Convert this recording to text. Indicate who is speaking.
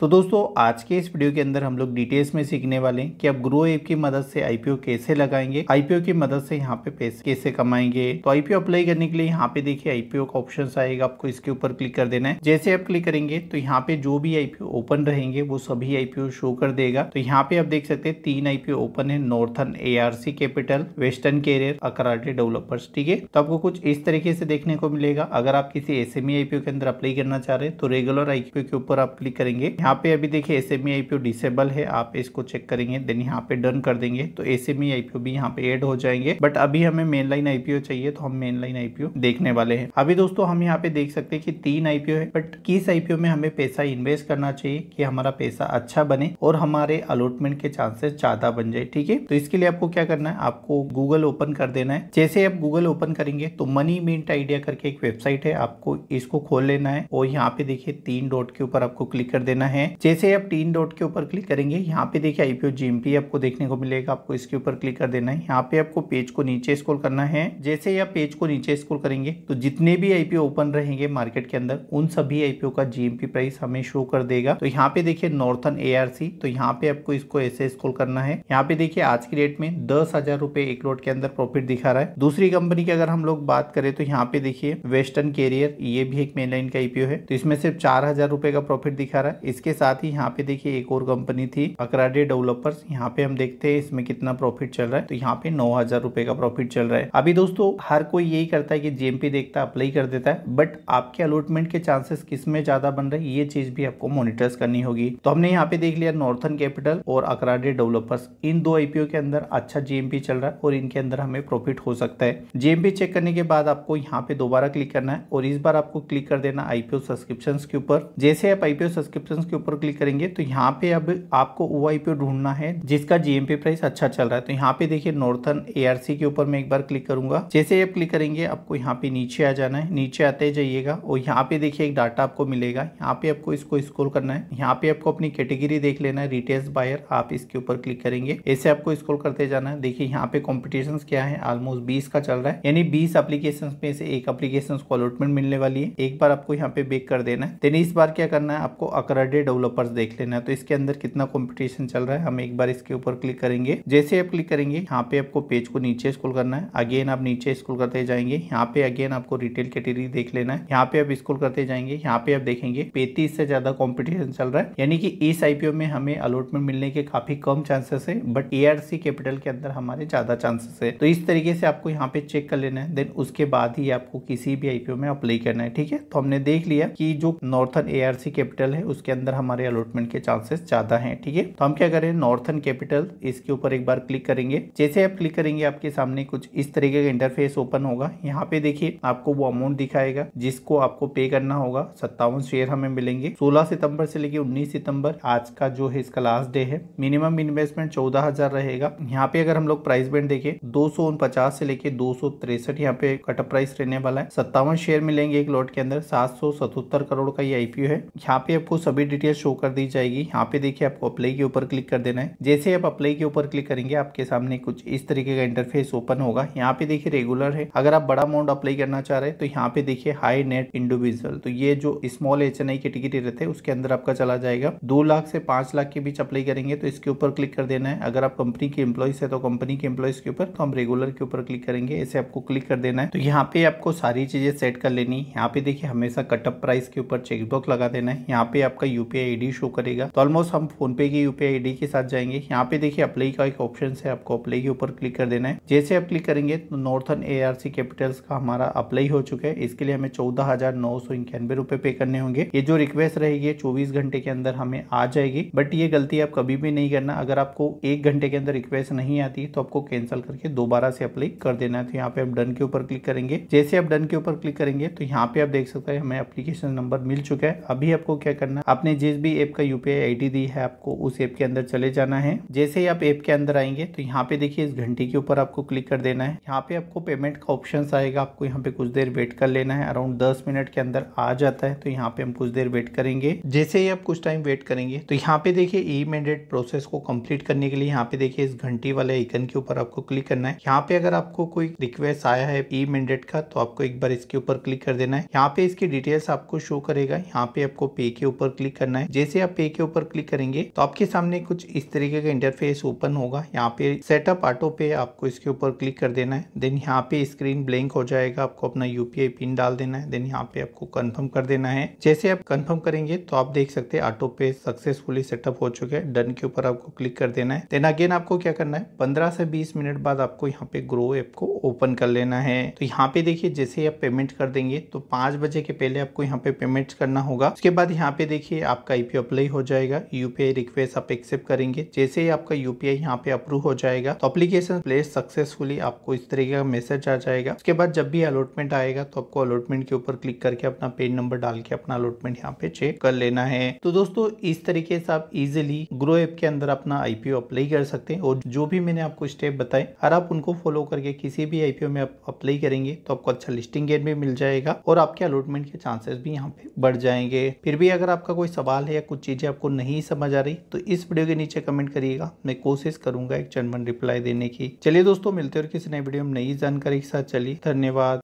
Speaker 1: तो दोस्तों आज के इस वीडियो के अंदर हम लोग डिटेल्स में सीखने वाले हैं कि आप ग्रो ऐप की मदद से आईपीओ कैसे लगाएंगे आईपीओ की मदद से यहाँ पे पैसे कैसे कमाएंगे तो आईपीओ अप्लाई करने के लिए यहाँ पे देखिए आईपीओ का ऑप्शन आएगा आपको इसके ऊपर क्लिक कर देना है जैसे आप क्लिक करेंगे तो यहाँ पे जो भी आईपीओ ओपन रहेंगे वो सभी आईपीओ शो कर देगा तो यहाँ पे आप देख सकते हैं तीन आईपीओ ओपन है Northern A Capital Western Carrier अकराटे डेवलपर्स ठीक है तो आपको कुछ इस तरीके से देखने को मिलेगा अगर आप किसी एस आईपीओ e के अंदर अप्लाई करना चाह रहे हैं तो रेगुलर आईपीओ के ऊपर आप क्लिक करेंगे यहाँ पे अभी देखिए एस एम डिसेबल है आप इसको चेक करेंगे देन यहाँ पे डन कर देंगे तो एस एम e भी यहाँ पे एड हो जाएंगे बट अभी हमें मेन लाइन आईपीओ चाहिए तो हम मेन लाइन आईपीओ देखने वाले हैं अभी दोस्तों हम यहाँ पे देख सकते हैं कि तीन आईपीओ है बट किस आईपीओ में हमें पैसा इन्वेस्ट करना चाहिए कि हमारा पैसा अच्छा बने और हमारे अलॉटमेंट के चांसेस ज्यादा बन जाए ठीक है तो इसके लिए आपको क्या करना है आपको गूगल ओपन कर देना है जैसे आप गूगल ओपन करेंगे तो मनी मिंट आइडिया करके एक वेबसाइट है आपको इसको खोल लेना है और यहाँ पे देखिए तीन डॉट के ऊपर आपको क्लिक कर देना है है जैसे आप तीन डॉट के ऊपर क्लिक करेंगे यहाँ पे देखिए आईपीओ जीएमपी आपको देखने को मिलेगा आपको इसके ऊपर क्लिक कर देना है यहाँ पे आपको पेज को नीचे स्कोल करना है जैसे आप पेज को नीचे स्कोल करेंगे तो जितने भी आईपीओ ओपन रहेंगे मार्केट के अंदर उन सभी आईपीओ का जीएमपी प्राइस हमें शो कर देगा तो यहाँ पे देखिये नॉर्थन ए तो यहाँ पे आपको इसको ऐसे स्कोल करना है यहाँ पे देखिए आज की डेट में दस हजार रुपए एक लोट के अंदर प्रॉफिट दिखा रहा है दूसरी कंपनी की अगर हम लोग बात करें तो यहाँ पे देखिए वेस्टर्न कैरियर ये भी एक मेन लाइन का आईपीओ है तो इसमें सिर्फ चार हजार रुपए का प्रॉफिट दिखा रहा है इसके इसके साथ ही यहाँ पे देखिए एक और कंपनी थी अकराडे डेवलपर्स यहाँ पे हम देखते हैं इसमें कितना प्रॉफिट चल रहा है तो यहाँ पे नौ हजार रुपए का प्रॉफिट चल रहा है अभी दोस्तों हर कोई यही करता है कि जेएमपी देखता है अप्लाई कर देता है बट आपके अलॉटमेंट के चांसेस किस में ज्यादा बन रहे ये चीज भी आपको मोनिटर्स करनी होगी तो हमने यहाँ पे देख लिया नॉर्थन कैपिटल और अकराडे डेवलपर्स इन दो आईपीओ के अंदर अच्छा जीएमपी चल रहा है और इनके अंदर हमें प्रॉफिट हो सकता है जीएमपी चेक करने के बाद आपको यहाँ पे दोबारा क्लिक करना है और इस बार आपको क्लिक कर देना आईपीओ सब्सक्रिप्शन के ऊपर जैसे आप आईपीओ सब्सक्रिप्शन के ऊपर क्लिक करेंगे तो यहाँ पे अब आपको ओ आई ढूंढना है जिसका जीएमपी प्राइस अच्छा चल रहा है तो यहाँ पे देखिए नॉर्थन एआरसी के ऊपर मैं एक बार क्लिक करूंगा जैसे आप क्लिक करेंगे आपको यहाँ पे नीचे आ जाना है नीचे आते जाइएगा और यहाँ पे देखिए एक डाटा आपको मिलेगा यहाँ पे आपको इसको स्कोर करना है यहाँ पे आपको अपनी कैटेगरी देख लेना है रिटेल बायर आप इसके ऊपर क्लिक करेंगे ऐसे आपको स्कोर करते जाना है देखिए यहाँ पे कॉम्पिटिशन क्या है ऑलमोस्ट बीस का चल रहा है यानी बीस अप्लीकेशन में से एक अप्लीकेशन को अलॉटमेंट मिलने वाली है एक बार आपको यहाँ पे बेक कर देना है देन इस बार क्या करना है आपको अक्रेडेड डेवलपर्स देख लेना तो इसके अंदर कितना कॉम्पिटिशन चल रहा है हम एक बार इसके ऊपर क्लिक करेंगे जैसे आप क्लिक करेंगे यहाँ पे आपको पेज को नीचे स्कूल करना है अगेन आप नीचे स्कूल करते जाएंगे यहाँ पे अगेन आपको रिटेल कैटेगरी देख लेना है यहाँ पे आप स्कूल करते जाएंगे यहाँ पे आप देखेंगे पैंतीस से ज्यादा कॉम्पिटिशन चल रहा है यानी कि इस आईपीओ में हमें अलॉटमेंट मिलने के काफी कम चांसेस है बट ए कैपिटल के अंदर हमारे ज्यादा चांसेस है तो इस तरीके से आपको यहाँ पे चेक कर लेना है देन उसके बाद ही आपको किसी भी आईपीओ में अप्लाई करना है ठीक है तो हमने देख लिया कि जो नॉर्थन एआरसी कैपिटल है उसके अंदर हमारे अलॉटमेंट के चांसेस ज्यादा हैं ठीक है तो हम क्या करें नॉर्थन कैपिटल इसके ऊपर एक बार क्लिक करेंगे जैसे आप क्लिक करेंगे आपके सामने कुछ इस तरीके का इंटरफेस ओपन होगा यहाँ पे देखिए आपको वो अमाउंट दिखाएगा जिसको आपको पे करना होगा सत्तावन शेयर हमें मिलेंगे सोलह सितम्बर से लेके उन्नीस सितम्बर आज का जो है इसका लास्ट डे है मिनिमम इन्वेस्टमेंट चौदह रहेगा यहाँ पे अगर हम लोग प्राइस बैंड देखे दो से लेके दो सौ तिरसठ यहाँ पे कटअप प्राइस रहने वाला है सत्तावन शेयर मिलेंगे एक लॉट के अंदर सात करोड़ का ये आईपीओ है यहाँ पे आपको सभी डिटेल डिटेल शो कर दी जाएगी यहाँ पे देखिए आपको अप्लाई के ऊपर क्लिक कर देना है जैसे आप अप्लाई के ऊपर क्लिक करेंगे आपके सामने कुछ इस तरीके का इंटरफेस ओपन होगा यहाँ पे देखिए रेगुलर है अगर आप बड़ा अमाउंट अप्लाई करना चाह रहे हैं तो यहाँ पे देखिए हाई नेट इंडिविजुअल तो ये जो small H N I category रहते हैं उसके अंदर आपका चला जाएगा दो लाख से पांच लाख के बीच अप्लाई करेंगे तो इसके ऊपर क्लिक कर देना है अगर आप कंपनी के एम्प्लॉयज है तो कंपनी के एम्प्लॉयज के ऊपर तो हम रेगुलर के ऊपर क्लिक करेंगे ऐसे आपको क्लिक कर देना है तो यहाँ पे आपको सारी चीजें सेट कर लेनी यहाँ पे देखिए हमेशा कटअप प्राइस के ऊपर चेकबॉक लगा देना है यहाँ पे आपका यूपी यूपीआई आई शो करेगा तो ऑलमोस्ट हम फोन पे की यूपीआई आई के साथ जाएंगे यहाँ पे देखिए अप्लाई का एक ऑप्शन है आपको अप्लाई के ऊपर क्लिक कर देना है जैसे आप क्लिक करेंगे तो नॉर्थन ए कैपिटल्स का हमारा अप्लाई हो चुका है इसके लिए हमें चौदह हजार रुपए पे करने होंगे ये जो रिक्वेस्ट रहेगी चौबीस घंटे के अंदर हमें आ जाएगी बट ये गलती आप कभी भी नहीं करना अगर आपको एक घंटे के अंदर रिक्वेस्ट नहीं आती तो आपको कैंसिल करके दोबारा से अप्लाई कर देना है तो यहाँ पे आप डन के ऊपर क्लिक करेंगे जैसे आप डन के ऊपर क्लिक करेंगे तो यहाँ पे आप देख सकते हैं हमें एप्लीकेशन नंबर मिल चुका है अभी आपको क्या करना है आपने जिस भी ऐप का यूपीआई आईडी दी है आपको उस ऐप के अंदर चले जाना है जैसे ही आप ऐप के अंदर आएंगे तो यहाँ पे देखिए इस घंटी के ऊपर आपको क्लिक कर देना है यहाँ पे आपको पेमेंट का ऑप्शन आएगा आपको यहाँ पे कुछ देर वेट कर लेना है अराउंड दस मिनट के अंदर आ जाता है तो यहाँ पे हम कुछ देर वेट करेंगे जैसे ही आप कुछ टाइम वेट करेंगे तो यहाँ पे देखिए ई मैंडेट प्रोसेस को कम्प्लीट करने के लिए यहाँ पे देखिए इस घंटी वाले आइकन के ऊपर आपको क्लिक करना है यहाँ पे अगर आपको कोई रिक्वेस्ट आया है ई मैंडेट का तो आपको एक बार इसके ऊपर क्लिक कर देना है यहाँ पे इसकी डिटेल्स आपको शो करेगा यहाँ पे आपको पे के ऊपर क्लिक करना है जैसे आप पे के ऊपर क्लिक करेंगे तो आपके सामने कुछ इस तरीके का इंटरफेस ओपन होगा यहाँ पे सेटअप ऑटो पे आपको इसके ऊपर क्लिक कर देना है देन यहाँ पे स्क्रीन ब्लैंक हो जाएगा आपको अपना यूपीआई पिन डाल देना है देन यहाँ पे आपको कन्फर्म कर देना है जैसे आप कन्फर्म करेंगे तो आप देख सकते हैं ऑटो पे सक्सेसफुली सेटअप हो चुके हैं डन के ऊपर आपको क्लिक कर देना है देन अगेन आपको क्या करना है पंद्रह से बीस मिनट बाद आपको यहाँ पे ग्रो ऐप को ओपन कर लेना है तो यहाँ पे देखिए जैसे आप पेमेंट कर देंगे तो पांच बजे के पहले आपको यहाँ पे पेमेंट करना होगा उसके बाद यहाँ पे देखिए आप आपका ई अप्लाई हो जाएगा यूपीआई रिक्वेस्ट आप एक्सेप्ट करेंगे जैसे ही आपका यूपीआई यहाँ पे अप्रूव हो जाएगा तो अप्लीकेशन प्लेस सक्सेसफुली आपको इस तरीके का मैसेज आ जाएगा उसके बाद जब भी अलॉटमेंट आएगा तो आपको अलॉटमेंट के ऊपर क्लिक करके अपना पेन नंबर डाल के अपना अलॉटमेंट यहाँ पे चेक कर लेना है तो दोस्तों इस तरीके से आप इजिली ग्रो एप के अंदर अपना आईपीओ अप्लाई कर सकते हैं और जो भी मैंने आपको स्टेप बताए और आप उनको फॉलो करके किसी भी आईपीओ में आप अप्लाई करेंगे तो आपको अच्छा लिस्टिंग गेट भी मिल जाएगा और आपके अलॉटमेंट के चांसेस भी यहाँ पे बढ़ जाएंगे फिर भी अगर आपका कोई सब सवाल है या कुछ चीज़ें आपको नहीं समझ आ रही तो इस वीडियो के नीचे कमेंट करिएगा मैं कोशिश करूंगा एक चनमन रिप्लाई देने की चलिए दोस्तों मिलते और किसी नए वीडियो में नई जानकारी के साथ चलिए धन्यवाद